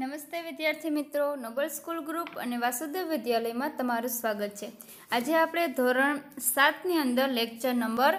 નમસ્તે વિદ્યાર્થી મિત્રો નોબલ સ્કૂલ ગ્રુપ અને વાસુદેવ વિદ્યાલયમાં તમારું સ્વાગત છે આજે આપણે ધોરણ સાતની અંદર લેક્ચર નંબર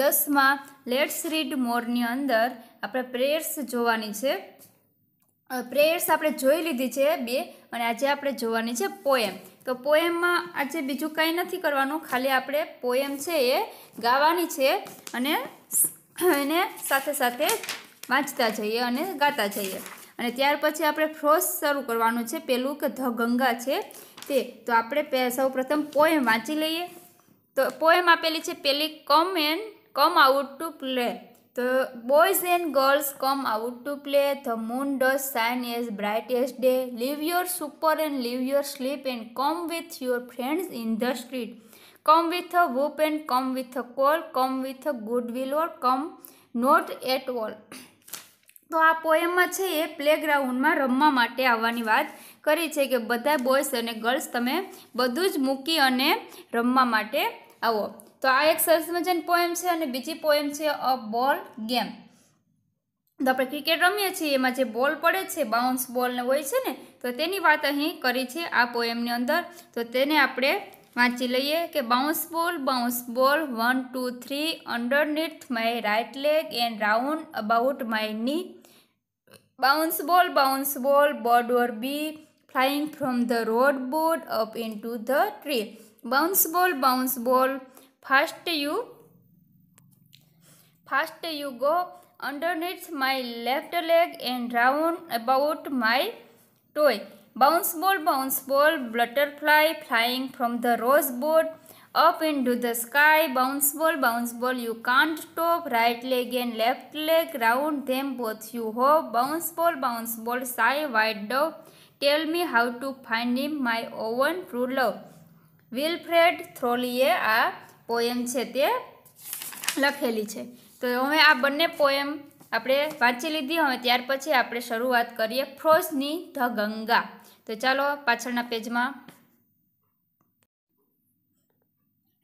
દસમાં લેટ્સ રીડ મોરની અંદર આપણે પ્રેયર્સ જોવાની છે પ્રેયર્સ આપણે જોઈ લીધી છે બે અને આજે આપણે જોવાની છે પોએમ તો પોએમમાં આજે બીજું કંઈ નથી કરવાનું ખાલી આપણે પોએમ છે એ ગાવાની છે અને એને સાથે સાથે વાંચતા જઈએ અને ગાતા જઈએ અને ત્યાર પછી આપણે ફ્રોસ શરૂ કરવાનું છે પેલું કે ધ ગંગા છે તે તો આપણે સૌ પ્રથમ પોએમ વાંચી લઈએ તો પોએમ આપેલી છે પેલી come and come out to play તો boys and girls come out to play the moon does shine as brightest day leave your super and leave your sleep and come with your friends in the street come with a whoop and come with a call come with a good will or come not at all તો આ પોએમમાં છે એ પ્લેગ્રાઉન્ડમાં રમવા માટે આવવાની વાત કરી છે કે બધા બોયસ અને ગર્લ્સ તમે બધું જ મૂકી અને રમવા માટે આવો તો આ એક સરસ મજાની પોએમ છે અને બીજી પોએમ છે અ બોલ ગેમ તો આપણે ક્રિકેટ રમીએ છીએ એમાં જે બોલ પડે છે બાઉન્સ બોલને હોય છે ને તો તેની વાત અહીં કરી છે આ પોએમની અંદર તો તેને આપણે વાંચી લઈએ કે bounce ball bounce ball one two three underneath my right leg and round about my knee Bounce ball, bounce ball, bird or bee flying from the road board up into the tree. Bounce ball, bounce ball, first you, first you go underneath my left leg and round about my toy. Bounce ball, bounce ball, butterfly flying from the rose board up into the sky, bounce ball, bounce ball, you can't stop, right leg and left leg, round them both you hope, bounce ball, bounce ball, sigh, white dove, tell me how to find him, my own true love. Wilfred થ્રોલીએ આ પોએમ છે તે લખેલી છે તો હવે આ બંને પોએમ આપણે વાંચી લીધી હવે ત્યાર પછી આપણે શરૂઆત કરીએ ફ્રોઝની ધ ગંગા તો ચાલો પાછળના પેજમાં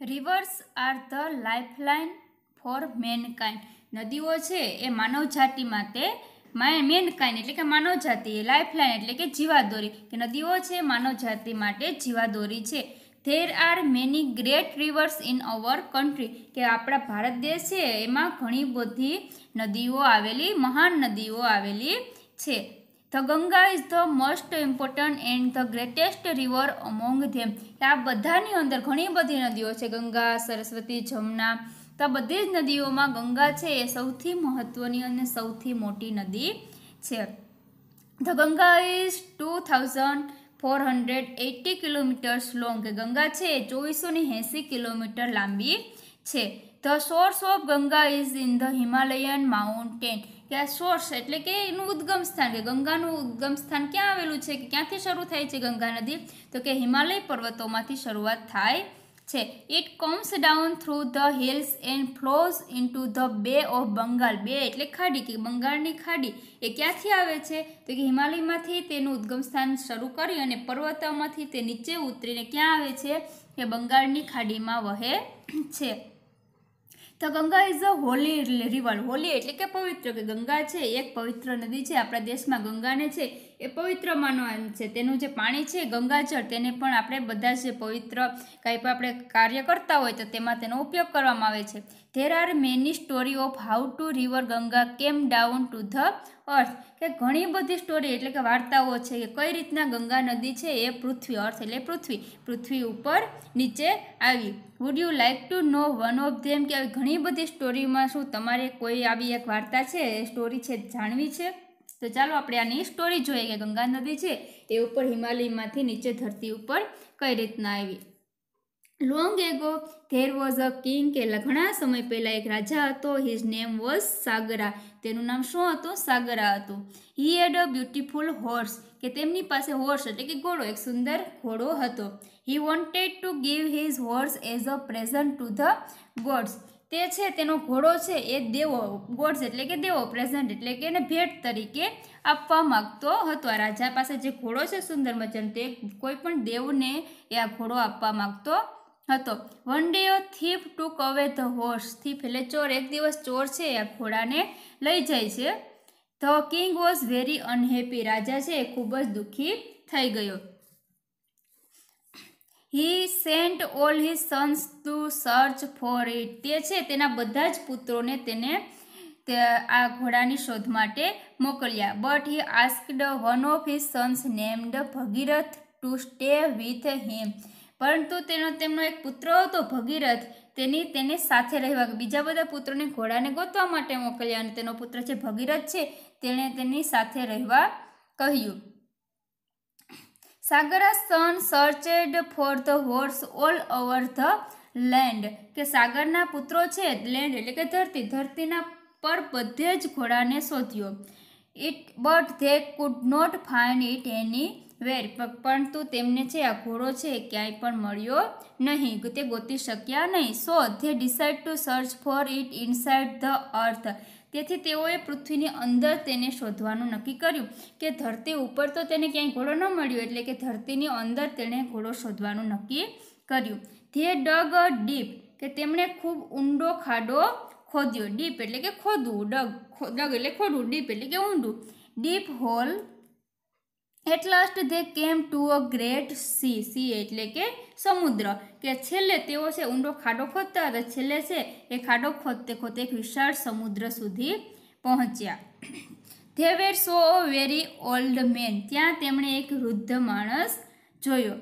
rivers are the lifeline for mankind નદીઓ છે એ માનવજાતિમાં તે મેનકાઇન્ડ એટલે કે માનવજાતિ લાઇફલાઇન એટલે કે જીવાદોરી કે નદીઓ છે માનવજાતિ માટે જીવાદોરી છે there are many great rivers in our country કે આપણા ભારત દેશ છે એમાં ઘણી બધી નદીઓ આવેલી મહાન નદીઓ આવેલી છે the Ganga is the most important and the greatest river among them આ બધાની અંદર ઘણી બધી નદીઓ છે ગંગા સરસ્વતી જમના તો આ બધી જ નદીઓમાં ગંગા છે એ સૌથી મહત્ત્વની અને સૌથી મોટી નદી છે the Ganga is two thousand four hundred eighty kilometres long Ganga છે એ ચોવીસો ને એંસી કિલોમીટર લાંબી છે the source of Ganga is in the Himalayan mountain કે આ સોર્સ એટલે કે એનું ઉદ્ગમ સ્થાન કે ગંગાનું ઉદ્ગમ સ્થાન ક્યાં આવેલું છે કે ક્યાંથી શરૂ થાય છે ગંગા નદી તો કે હિમાલય પર્વતોમાંથી શરૂઆત થાય છે it comes down through the hills and flows into the bay of Bengal bay એટલે ખાડી કે બંગાળની ખાડી એ ક્યાંથી આવે છે તો કે હિમાલયમાંથી તેનું ઉદ્ગમ સ્થાન શરૂ કરી અને પર્વતોમાંથી તે નીચે ઉતરીને ક્યાં આવે છે એ બંગાળની ખાડીમાં વહે છે તો Ganga is a holy river holy એટલે કે પવિત્ર કે ગંગા છે એક પવિત્ર નદી છે આપણા દેશમાં ગંગાને છે એ પવિત્ર માનવાનું છે તેનું જે પાણી છે ગંગાજળ તેને પણ આપણે બધા જે પવિત્ર કાંઈ પણ આપણે કાર્ય કરતા હોય તો તેમાં તેનો ઉપયોગ કરવામાં આવે છે there are many story of how to river Ganga came down to the અર્થ કે ઘણી બધી સ્ટોરી એટલે કે વાર્તાઓ છે કે કઈ રીતના ગંગા નદી છે એ પૃથ્વી અર્થ એટલે પૃથ્વી પૃથ્વી ઉપર નીચે આવી would you like to know one of them કે આવી ઘણી બધી સ્ટોરીમાં શું તમારે કોઈ આવી એક વાર્તા છે એ સ્ટોરી છે જાણવી છે તો ચાલો આપણે આની સ્ટોરી જોઈએ કે ગંગા નદી છે એ ઉપર હિમાલયમાંથી નીચે ધરતી ઉપર કઈ રીતના આવી long ago there was a king કે લઘણા સમય પહેલાં એક રાજા હતો હિઝ નેમ વોઝ સાગરા તેનું નામ શું હતું સાગરા હતું હી હેડ અ બ્યુટિફુલ હોર્સ કે તેમની પાસે હોર્સ એટલે કે ઘોડો એક સુંદર ઘોડો હતો he wanted to give his horse as a present to the gods તે છે તેનો ઘોડો છે એ દેવો ગોડ્સ એટલે કે દેવો પ્રેઝન્ટ એટલે કે એને ભેટ તરીકે આપવા માગતો હતો આ રાજા પાસે જે ઘોડો છે સુંદર મજાનો તે કોઈ પણ દેવને એ આ ઘોડો આપવા માગતો હતો વન ડે થીફ ટુક અવે ધ હોર્સ થીફ એટલે ચોર એક દિવસ ચોર છે આ ઘોડાને લઈ જાય છે the king was very unhappy રાજા છે એ ખૂબ જ દુઃખી થઈ ગયો he sent all his sons to search for it તે છે તેના બધા જ પુત્રોને તેને આ ઘોડાની શોધ માટે મોકલ્યા but he asked one of his sons named Bhagirath to stay with him પરંતુ તેનો તેમનો એક પુત્ર હતો ભગીરથ તેની તેને સાથે રહેવા બીજા બધા પુત્રોને ઘોડાને ગોતવા માટે મોકલ્યા અને તેનો પુત્ર છે ભગીરથ છે તેણે તેની સાથે રહેવા કહ્યું Sagara son searched for the horse all over the land કે સાગરના પુત્રો છે લેન્ડ એટલે કે ધરતી ધરતીના પર બધે જ ઘોડાને શોધ્યો it but they could not find it anywhere પરંતુ તેમને છે આ ઘોડો છે ક્યાંય પણ મળ્યો નહીં તે ગોતી શક્યા નહીં so they decide to search for it inside the earth તેથી તેઓએ પૃથ્વીની અંદર તેને શોધવાનું નક્કી કર્યું કે ધરતી ઉપર તો તેને ક્યાંય ઘોડો ન મળ્યો એટલે કે ધરતીની અંદર તેણે ઘોડો શોધવાનું નક્કી કર્યું ધે ડગ ડીપ કે તેમણે ખૂબ ઊંડો ખાડો ખોદ્યો ડીપ એટલે કે ખોદવું ડગ ડગ એટલે ખોડવું ડીપ એટલે કે ઊંડું deep hole at last they came to a great sea sea એટલે કે સમુદ્ર કે છેલ્લે તેઓ છે ઊંડો ખાડો ખોદતા હતા છેલ્લે છે એ ખાડો ખોદતે ખોદતે એક વિશાળ સમુદ્ર સુધી પહોંચ્યા they were saw a very old man ત્યાં તેમણે એક વૃદ્ધ માણસ જોયો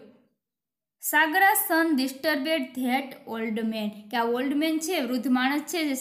Sagara son disturbed that old man કે આ ઓલ્ડ મેન છે વૃદ્ધ માણસ છે જે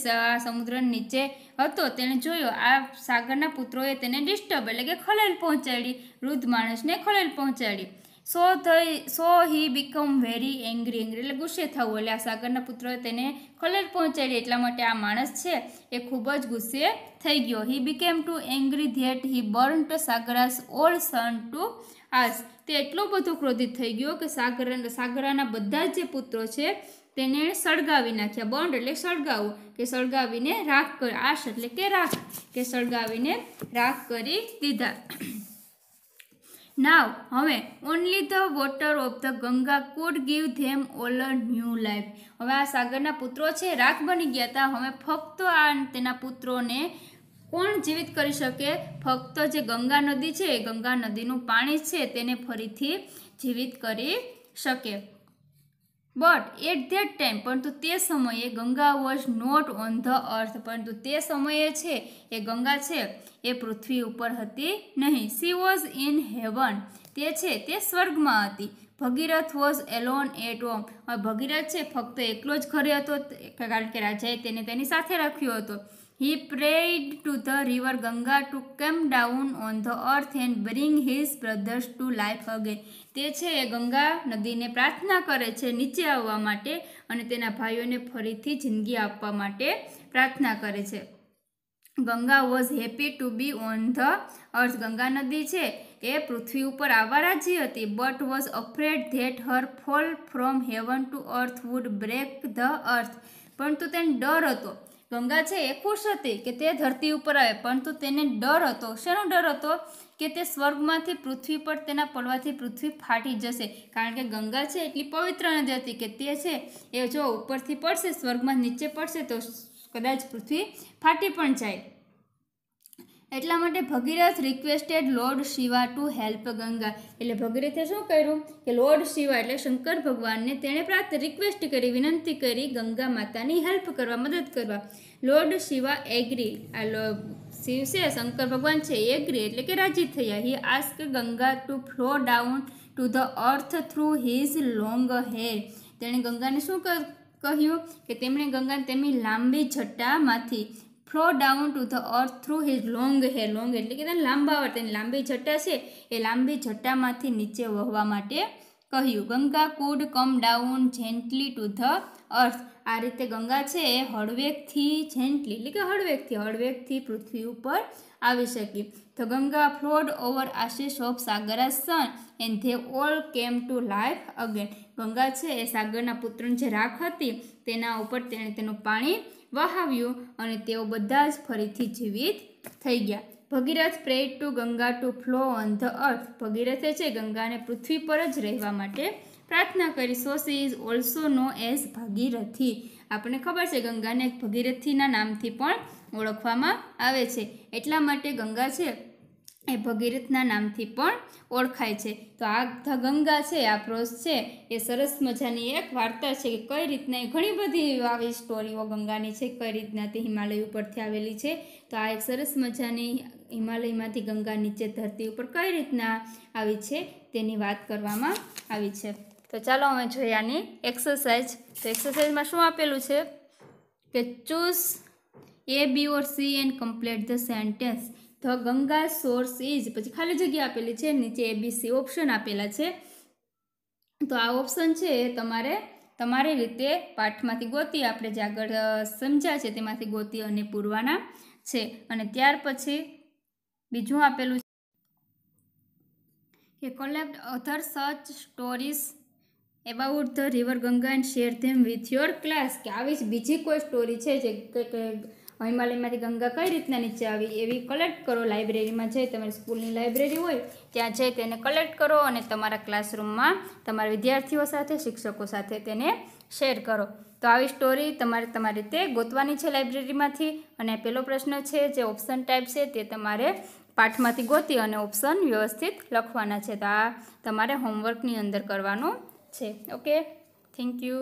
સમુદ્ર નીચે હતો તેણે જોયો આ સાગરના પુત્રોએ તેને ડિસ્ટર્બ એટલે કે ખલેલ પહોંચાડી વૃદ્ધ માણસને ખલેલ પહોંચાડી સો થઈ so he become very angry angry એટલે ગુસ્સે થવું એટલે આ સાગરના પુત્રોએ તેને ખલેલ પહોંચાડી એટલા માટે આ માણસ છે એ ખૂબ જ ગુસ્સે થઈ ગયો he became too angry that he burn Sagara's all son to ash તે એટલો બધો ક્રોધિત થઈ ગયો કે સાગર સાગરાના બધા જે પુત્રો છે તેને સળગાવી નાખ્યા બોન્ડ એટલે સળગાવું કે સળગાવીને રાખ કર આશ એટલે કે રાખ કે સળગાવીને રાખ કરી દીધા નાવ હવે only the water of the Ganga could give them all a new life હવે આ સાગરના પુત્રો છે રાખ બની ગયા હતા હવે ફક્ત આ તેના પુત્રોને કોણ જીવિત કરી શકે ફક્ત જે ગંગા નદી છે એ ગંગા નદીનું પાણી છે તેને ફરીથી જીવિત કરી શકે બટ એટ ધેટ ટાઈમ પરંતુ તે સમયે Ganga was not on the earth પરંતુ તે સમયે છે એ ગંગા છે એ પૃથ્વી ઉપર હતી નહીં સી વોઝ ઇન હેવન તે છે તે સ્વર્ગમાં હતી Bhagirath was alone at home Bhagirath છે ફક્ત એકલો જ ઘરે હતો કારણ કે રાજાએ તેને તેની સાથે રાખ્યો હતો he prayed to the river Ganga to came down on the earth and bring his brothers to life again. તે છે એ ગંગા નદીને પ્રાર્થના કરે છે નીચે આવવા માટે અને તેના ભાઈઓને ફરીથી જિંદગી આપવા માટે પ્રાર્થના કરે છે Ganga was happy to be on the earth Ganga નદી છે એ પૃથ્વી ઉપર આવવા રાજી હતી but was afraid that her fall from heaven to earth would break the earth પરંતુ તેને ડર હતો ગંગા છે એ ખુશ હતી કે તે ધરતી ઉપર આવે પરંતુ તેને ડર હતો શેનો ડર હતો કે તે સ્વર્ગમાંથી પૃથ્વી પર તેના પડવાથી પૃથ્વી ફાટી જશે કારણ કે ગંગા છે એટલી પવિત્ર નદી હતી કે તે છે એ જો ઉપરથી પડશે સ્વર્ગમાં નીચે પડશે તો કદાચ પૃથ્વી ફાટી પણ જાય એટલા માટે Bhagirath requested lord Shiva to help Ganga એટલે ભગીરથે શું કર્યું કે લોર્ડ શિવા એટલે શંકર ભગવાનને તેણે પ્રાપ્ત રિક્વેસ્ટ કરી વિનંતી કરી ગંગા માતાની હેલ્પ કરવા મદદ કરવા લોર્ડ શિવા એગ્રી આ શિવ છે શંકર ભગવાન છે એગ્રી એટલે કે રાજી થયા he ask Ganga to flow down to the earth through his long hair તેણે ગંગાને શું કહ્યું કે તેમણે ગંગા તેમની લાંબી છટ્ટામાંથી flow down to the earth through his long hair long એટલે કે લાંબા વાળ લાંબી જટ્ટા છે એ લાંબી જટ્ટામાંથી નીચે વહવા માટે કહ્યું Ganga could come down gently to the earth આ રીતે ગંગા છે એ હળવેકથી જેન્ટલી એટલે કે હળવેકથી હળવેકથી પૃથ્વી ઉપર આવી શકી the Ganga flowed over ashes of Sagara son and they all came to life again Ganga છે એ સાગરના પુત્રની જે રાખ હતી તેના ઉપર તેણે તેનું પાણી વહાવ્યું અને તેઓ બધા જ ફરીથી જીવિત થઈ ગયા Bhagirath prayed to Ganga to flow on the earth ભગીરથે છે ગંગાને પૃથ્વી પર જ રહેવા માટે પ્રાર્થના કરી so she is also know as Bhagirathi આપણને ખબર છે ગંગાને ભગીરથીના નામથી પણ ઓળખવામાં આવે છે એટલા માટે ગંગા છે એ ભગીરથના નામથી પણ ઓળખાય છે તો આ ગંગા છે આ પ્રોસ છે એ સરસ મજાની એક વાર્તા છે કે કઈ રીતના એ ઘણી બધી આવી સ્ટોરીઓ ગંગાની છે કઈ રીતના તે હિમાલય ઉપરથી આવેલી છે તો આ એક સરસ મજાની હિમાલયમાંથી ગંગા નીચે ધરતી ઉપર કઈ રીતના આવી છે તેની વાત કરવામાં આવી છે તો ચાલો અમે જોઈએ આની એક્સરસાઇઝ તો એક્સરસાઇઝમાં શું આપેલું છે કે choose A B or C and complete the sentence the Ganga source is પછી ખાલી જગ્યા આપેલી છે નીચે એ બી સી ઓપ્શન આપેલા છે તો આ ઓપ્શન છે એ તમારે તમારી રીતે પાઠમાંથી ગોતી આપણે જે આગળ સમજ્યા છે તેમાંથી ગોતી અને પૂરવાના છે અને ત્યાર પછી બીજું આપેલું છે કે collect other such stories about the river Ganga and share them with your class કે આવી જ બીજી કોઈ સ્ટોરી છે જે હિમાલયમાંથી ગંગા કઈ રીતના નીચે આવી એવી કલેક્ટ કરો લાઇબ્રેરીમાં જઈ તમારી સ્કૂલની લાઇબ્રેરી હોય ત્યાં જઈ તેને કલેક્ટ કરો અને તમારા ક્લાસરૂમમાં તમારા વિદ્યાર્થીઓ સાથે શિક્ષકો સાથે તેને શેર કરો તો આવી સ્ટોરી તમારે તમારી રીતે ગોતવાની છે લાઇબ્રેરીમાંથી અને પેલો પ્રશ્ન છે જે ઓપ્શન ટાઈપ છે તે તમારે પાઠમાંથી ગોતી અને ઓપ્શન વ્યવસ્થિત લખવાના છે તો આ તમારે હોમવર્કની અંદર કરવાનું છે ઓકે થેન્ક યુ